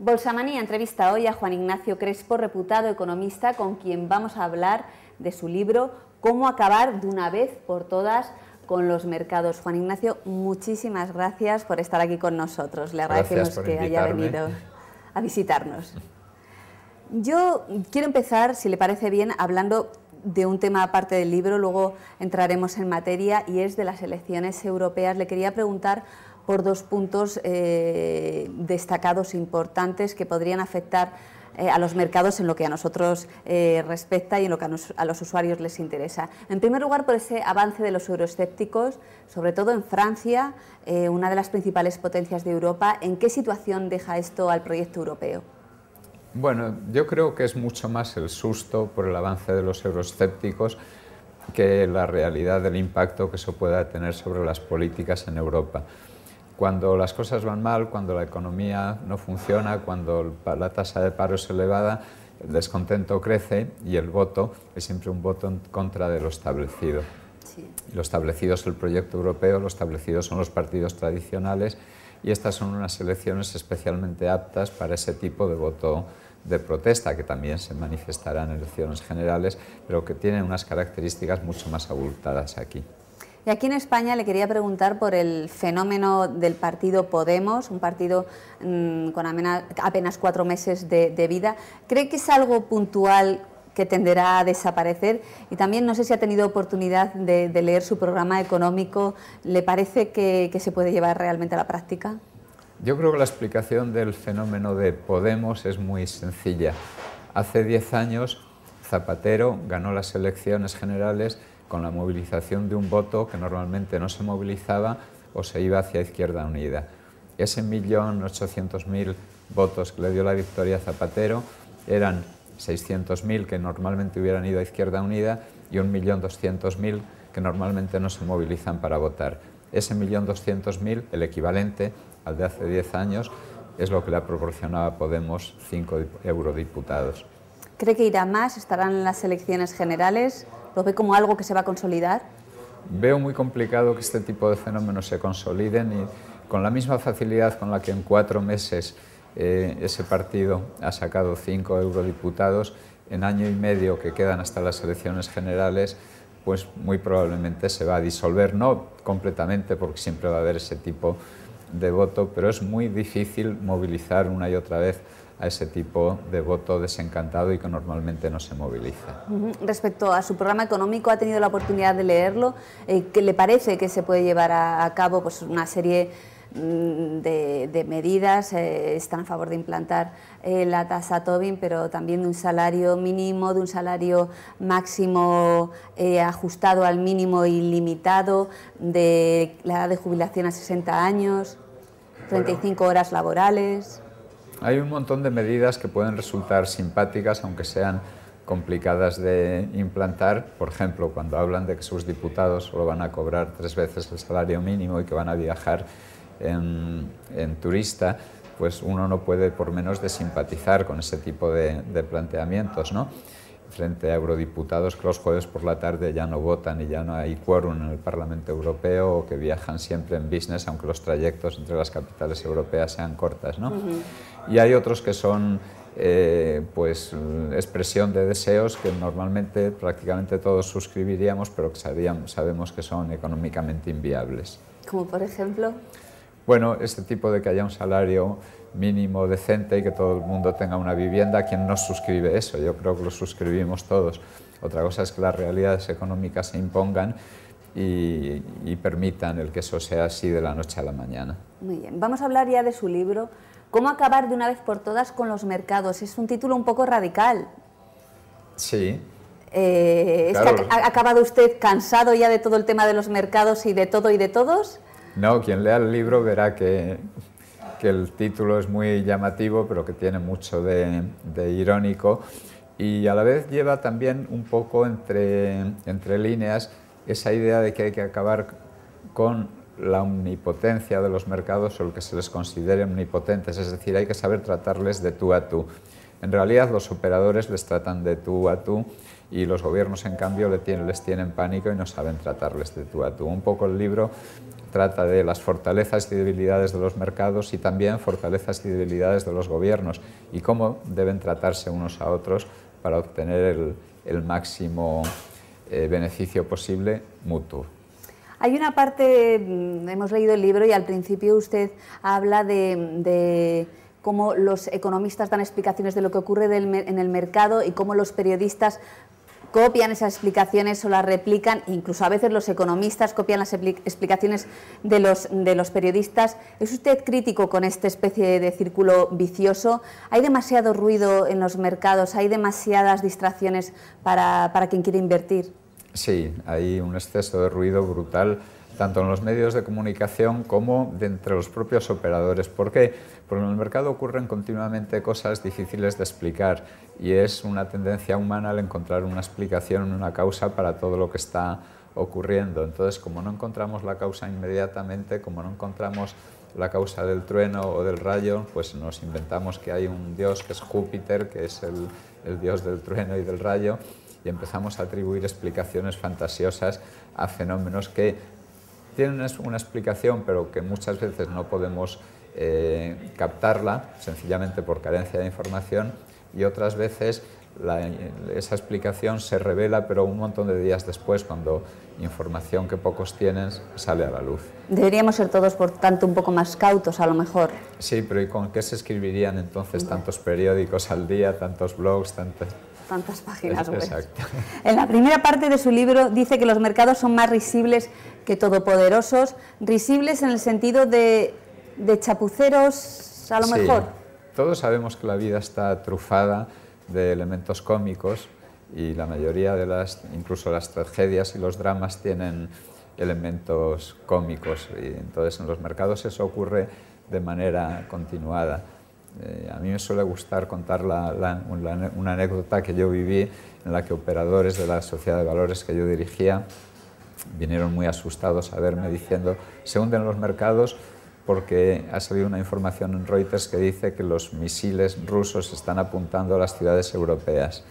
Bolsamanía entrevista hoy a Juan Ignacio Crespo, reputado economista, con quien vamos a hablar de su libro Cómo acabar de una vez por todas con los mercados. Juan Ignacio, muchísimas gracias por estar aquí con nosotros. Le agradecemos que haya venido a visitarnos. Yo quiero empezar, si le parece bien, hablando de un tema aparte del libro, luego entraremos en materia y es de las elecciones europeas. Le quería preguntar por dos puntos eh, destacados e importantes que podrían afectar eh, a los mercados en lo que a nosotros eh, respecta y en lo que a, los usuarios les interesa. En primer lugar, por ese avance de los euroescépticos, sobre todo en Francia, eh, una de las principales potencias de Europa. ¿En qué situación deja esto al proyecto europeo? Bueno, yo creo que es mucho más el susto por el avance de los euroescépticos que la realidad del impacto que eso pueda tener sobre las políticas en Europa cuando las cosas van mal, cuando la economía no funciona, cuando la tasa de paro es elevada, el descontento crece y el voto es siempre un voto en contra de lo establecido. Lo establecido es el proyecto europeo, lo establecido son los partidos tradicionales y estas son unas elecciones especialmente aptas para ese tipo de voto de protesta, que también se manifestará en elecciones generales, pero que tienen unas características mucho más abultadas aquí. Y aquí en España le quería preguntar por el fenómeno del partido Podemos, un partido mm, con apenas cuatro meses de, vida. ¿Cree que es algo puntual que tenderá a desaparecer. Y también no sé si ha tenido oportunidad de, leer su programa económico. ¿Le parece que, se puede llevar realmente a la práctica? Yo creo que la explicación del fenómeno de Podemos es muy sencilla. Hace diez años Zapatero ganó las elecciones generales con la movilización de un voto que normalmente no se movilizaba o se iba hacia Izquierda Unida. Ese millón ochocientos mil votos que le dio la victoria a Zapatero eran 600.000 que normalmente hubieran ido a Izquierda Unida y 1.200.000 que normalmente no se movilizan para votar. Ese 1.200.000, el equivalente al de hace 10 años, es lo que le ha proporcionado a Podemos 5 eurodiputados. ¿Cree que irá más? ¿Estarán en las elecciones generales? ¿Lo ve como algo que se va a consolidar? Veo muy complicado que este tipo de fenómenos se consoliden y con la misma facilidad con la que en cuatro meses eh, ese partido ha sacado cinco eurodiputados, en año y medio que quedan hasta las elecciones generales, pues muy probablemente se va a disolver, no completamente porque siempre va a haber ese tipo de voto, pero es muy difícil movilizar una y otra vez a ese tipo de voto desencantado y que normalmente no se moviliza. Respecto a su programa económico, ha tenido la oportunidad de leerlo. Eh, ...que le parece que se puede llevar a, cabo pues, una serie mm, de, medidas? Eh, están a favor de implantar eh, la tasa Tobin, pero también de un salario mínimo, de un salario máximo ajustado al mínimo y limitado... de la edad de jubilación a 60 años, 35 horas laborales. Hay un montón de medidas que pueden resultar simpáticas, aunque sean complicadas de implantar. Por ejemplo, cuando hablan de que sus diputados solo van a cobrar tres veces el salario mínimo y que van a viajar en, turista, pues uno no puede por menos de simpatizar con ese tipo de, planteamientos, frente a eurodiputados que los jueves por la tarde ya no votan y ya no hay quórum en el Parlamento Europeo o que viajan siempre en business, aunque los trayectos entre las capitales europeas sean cortas. ¿no? Y hay otros que son eh, pues, expresión de deseos que normalmente prácticamente todos suscribiríamos, pero que sabíamos, sabemos que son económicamente inviables. Como por ejemplo. Bueno, este tipo de que haya un salario mínimo decente y que todo el mundo tenga una vivienda. ¿Quién no suscribe eso? Yo creo que lo suscribimos todos. Otra cosa es que las realidades económicas se impongan y, permitan el que eso sea así de la noche a la mañana. Muy bien, vamos a hablar ya de su libro, ¿Cómo acabar de una vez por todas con los mercados? Es un título un poco radical. Sí. Eh, ha acabado usted cansado ya de todo el tema de los mercados y de todo y de todos? No, quien lea el libro verá que que el título es muy llamativo, pero que tiene mucho de, irónico y a la vez lleva también un poco entre, entre líneas esa idea de que hay que acabar con la omnipotencia de los mercados o el que se les considere omnipotentes, es decir, hay que saber tratarles de tú a tú. En realidad los operadores les tratan de tú a tú y los gobiernos en cambio les tienen pánico y no saben tratarles de tú a tú. Un poco el libro trata de las fortalezas y debilidades de los mercados y también fortalezas y debilidades de los gobiernos y cómo deben tratarse unos a otros para obtener el, máximo eh, beneficio posible mutuo. Hay una parte, mm, hemos leído el libro y al principio usted habla de, cómo los economistas dan explicaciones de lo que ocurre en el mercado y cómo los periodistas copian esas explicaciones o las replican, incluso a veces los economistas copian las explicaciones de los, periodistas. ¿Es usted crítico con esta especie de círculo vicioso? ¿Hay demasiado ruido en los mercados? ¿Hay demasiadas distracciones para, quien quiere invertir? Sí, hay un exceso de ruido brutal, tanto en los medios de comunicación como de entre los propios operadores. ¿Por qué? Porque en el mercado ocurren continuamente cosas difíciles de explicar y es una tendencia humana el encontrar una explicación, una causa para todo lo que está ocurriendo. Entonces, como no encontramos la causa inmediatamente, como no encontramos la causa del trueno o del rayo, pues nos inventamos que hay un dios que es Júpiter, que es el, el dios del trueno y del rayo, y empezamos a atribuir explicaciones fantasiosas a fenómenos que tienen una explicación, pero que muchas veces no podemos eh, captarla sencillamente por carencia de información y otras veces esa explicación se revela, pero un montón de días después, cuando información que pocos tienen sale a la luz. Deberíamos ser todos, por tanto, un poco más cautos, a lo mejor. Sí, pero ¿y con qué se escribirían entonces tantos periódicos al día, tantos blogs, tantas tantas páginas Exacto. En la primera parte de su libro dice que los mercados son más risibles que todopoderosos, risibles en el sentido de de chapuceros a lo mejor. Todos sabemos que la vida está trufada de elementos cómicos y la mayoría de las, incluso las tragedias y los dramas tienen elementos cómicos y entonces en los mercados eso ocurre de manera continuada. Eh, a mí me suele gustar contar una anécdota que yo viví en la que operadores de la sociedad de valores que yo dirigía vinieron muy asustados a verme diciendo, se hunden los mercados porque ha salido una información en Reuters que dice que los misiles rusos están apuntando a las ciudades europeas.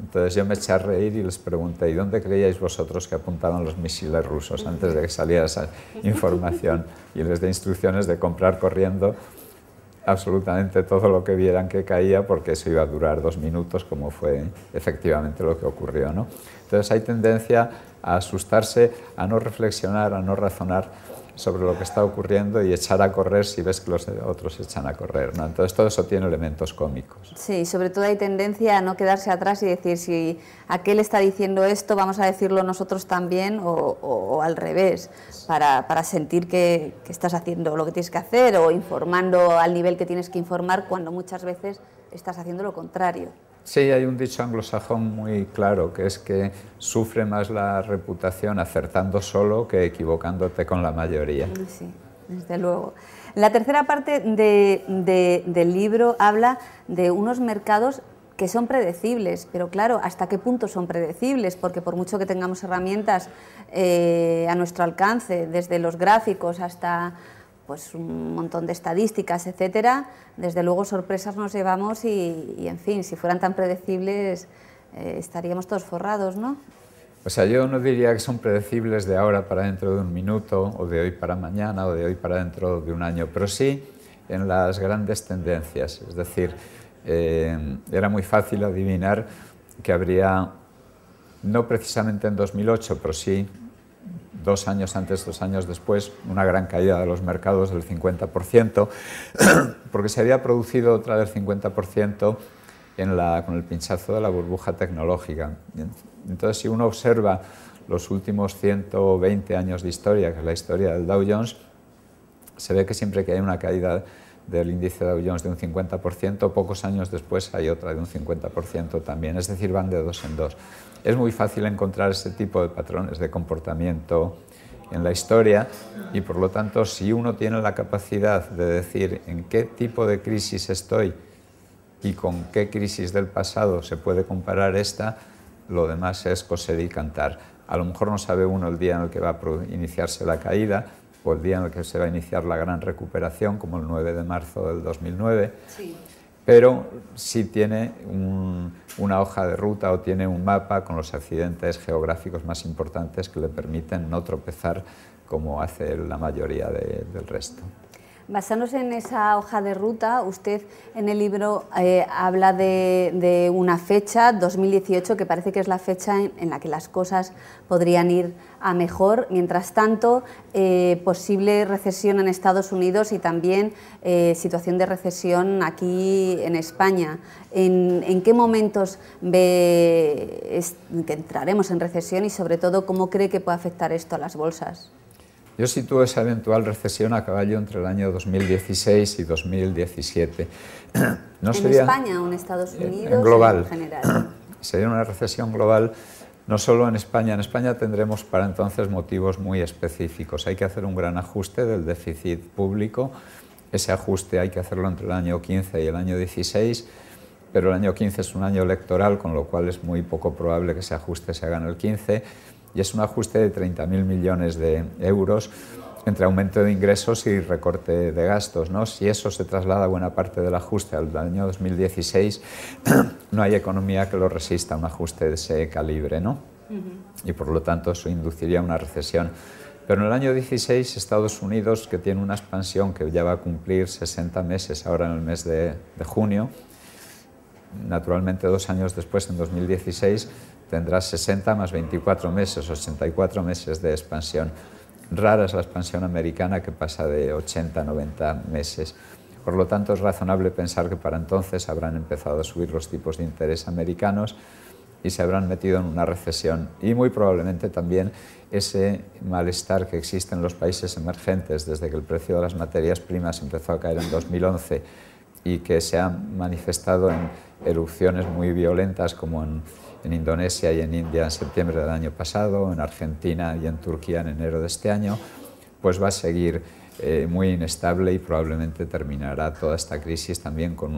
Entonces yo me eché a reír y les pregunté, ¿y dónde creíais vosotros que apuntaban los misiles rusos antes de que saliera esa información? Y les di instrucciones de comprar corriendo absolutamente todo lo que vieran que caía porque eso iba a durar dos minutos como fue efectivamente lo que ocurrió. ¿no? Entonces hay tendencia a asustarse, a no reflexionar, a no razonar sobre lo que está ocurriendo y echar a correr si ves que los otros echan a correr. ¿no? Entonces todo eso tiene elementos cómicos. Sí, sobre todo hay tendencia a no quedarse atrás y decir si aquel está diciendo esto, vamos a decirlo nosotros también o, al revés, para, sentir que, estás haciendo lo que tienes que hacer o informando al nivel que tienes que informar cuando muchas veces estás haciendo lo contrario. Sí, hay un dicho anglosajón muy claro, que es que sufre más la reputación acertando solo que equivocándote con la mayoría. Sí, desde luego. La tercera parte del libro habla de unos mercados que son predecibles, pero claro, ¿hasta qué punto son predecibles? Porque por mucho que tengamos herramientas eh, a nuestro alcance, desde los gráficos hasta pues un montón de estadísticas, etcétera, desde luego sorpresas nos llevamos y, en fin, si fueran tan predecibles eh, estaríamos todos forrados, ¿no? O sea, yo no diría que son predecibles de ahora para dentro de un minuto, o de hoy para mañana, o de hoy para dentro de un año, pero sí en las grandes tendencias. Es decir, eh, era muy fácil adivinar que habría, no precisamente en 2008, pero sí dos años antes, dos años después, una gran caída de los mercados del 50%, porque se había producido otra del 50% en la, con el pinchazo de la burbuja tecnológica. Entonces, si uno observa los últimos 120 años de historia, que es la historia del Dow Jones, se ve que siempre que hay una caída del índice de Jones de un 50%, pocos años después hay otra de un 50% también, es decir, van de dos en dos. Es muy fácil encontrar ese tipo de patrones de comportamiento en la historia y por lo tanto si uno tiene la capacidad de decir en qué tipo de crisis estoy y con qué crisis del pasado se puede comparar esta, lo demás es coser y cantar. A lo mejor no sabe uno el día en el que va a iniciarse la caída, o el día en el que se va a iniciar la gran recuperación, como el 9 de marzo del 2009, pero sí tiene una hoja de ruta o tiene un mapa con los accidentes geográficos más importantes que le permiten no tropezar como hace la mayoría del resto. Basándose en esa hoja de ruta, usted en el libro eh, habla de, una fecha, 2018, que parece que es la fecha en, la que las cosas podrían ir a mejor. Mientras tanto, eh, posible recesión en Estados Unidos y también eh, situación de recesión aquí en España. ¿En, qué momentos ve que entraremos en recesión y, sobre todo, cómo cree que puede afectar esto a las bolsas? Yo sitúo esa eventual recesión a caballo entre el año 2016 y 2017. No ¿En España o en Estados Unidos? En global. En general. Sería una recesión global no solo en España. En España tendremos para entonces motivos muy específicos. Hay que hacer un gran ajuste del déficit público. Ese ajuste hay que hacerlo entre el año 15 y el año 16 pero el año 15 es un año electoral, con lo cual es muy poco probable que ese ajuste se haga en el 15 y es un ajuste de 30.000 millones de euros entre aumento de ingresos y recorte de gastos. Si eso se traslada buena parte del ajuste al año 2016, no hay economía que lo resista un ajuste de ese calibre. ¿no? Y por lo tanto eso induciría una recesión. Pero en el año 16 Estados Unidos, que tiene una expansión que ya va a cumplir 60 meses ahora en el mes de, de junio, naturalmente dos años después, en 2016, tendrás 60 más 24 meses, 84 meses de expansión. Rara es la expansión americana que pasa de 80 a 90 meses. Por lo tanto, es razonable pensar que para entonces habrán empezado a subir los tipos de interés americanos y se habrán metido en una recesión y muy probablemente también ese malestar que existe en los países emergentes desde que el precio de las materias primas empezó a caer en 2011 y que se ha manifestado en erupciones muy violentas como en, Indonesia y en India en septiembre del año pasado, en Argentina y en Turquía en enero de este año, pues va a seguir eh, muy inestable y probablemente terminará toda esta crisis también con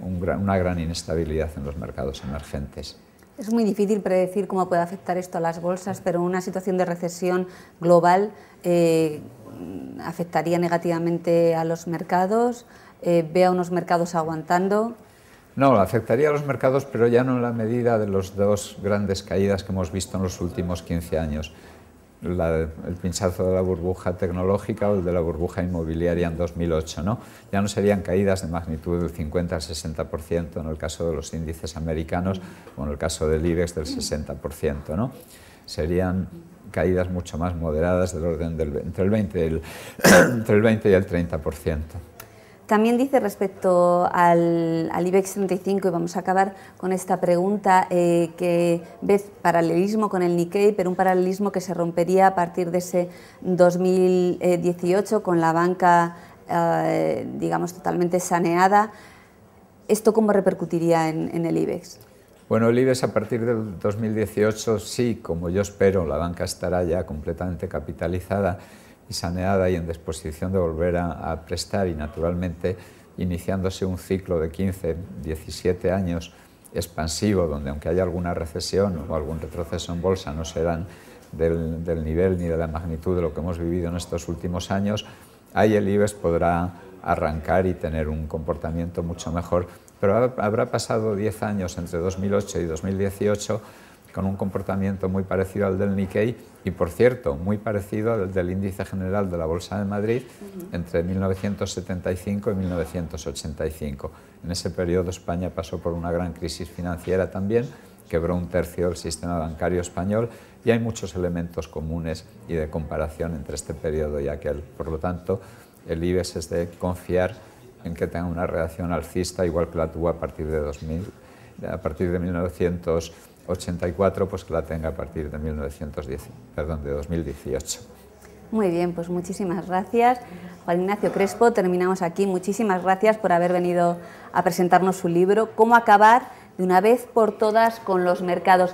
una gran inestabilidad en los mercados emergentes. Es muy difícil predecir cómo puede afectar esto a las bolsas, pero una situación de recesión global eh, afectaría negativamente a los mercados. Eh, ve a unos mercados aguantando. No, afectaría a los mercados, pero ya no en la medida de las dos grandes caídas que hemos visto en los últimos 15 años. el pinchazo de la burbuja tecnológica o el de la burbuja inmobiliaria en 2008. ¿no? Ya no serían caídas de magnitud del 50 al 60% en el caso de los índices americanos o en el caso del IBEX del 60%. ¿no? Serían caídas mucho más moderadas del orden del, entre, 20 entre el 20 y el 30%. También dice respecto al, IBEX 35, y vamos a acabar con esta pregunta, eh, que ve paralelismo con el Nikkei, pero un paralelismo que se rompería a partir de ese 2018 con la banca, eh, digamos, totalmente saneada. ¿Esto cómo repercutiría en, en el IBEX? Bueno, el IBEX a partir del 2018 sí, como yo espero, la banca estará ya completamente capitalizada y saneada y en disposición de volver a, prestar y naturalmente iniciándose un ciclo de 15, 17 años expansivo, donde aunque haya alguna recesión o algún retroceso en bolsa, no serán del, del, nivel ni de la magnitud de lo que hemos vivido en estos últimos años, ahí el IBEX podrá arrancar y tener un comportamiento mucho mejor. Pero habrá pasado 10 años entre 2008 y 2018 con un comportamiento muy parecido al del Nikkei y, por cierto, muy parecido al del índice general de la Bolsa de Madrid entre 1975 y 1985. En ese periodo España pasó por una gran crisis financiera también, quebró un tercio del sistema bancario español y hay muchos elementos comunes y de comparación entre este periodo y aquel. Por lo tanto, el IBEX es de confiar en que tenga una reacción alcista igual que la tuvo a partir de 2000, a partir de 1900 84 pues que la tenga a partir de, 1910, perdón, de 2018. Muy bien, pues muchísimas gracias. Juan Ignacio Crespo, terminamos aquí. Muchísimas gracias por haber venido a presentarnos su libro, Cómo acabar de una vez por todas con los mercados.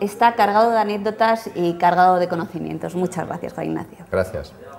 Está cargado de anécdotas y cargado de conocimientos. Muchas gracias, Juan Ignacio. Gracias.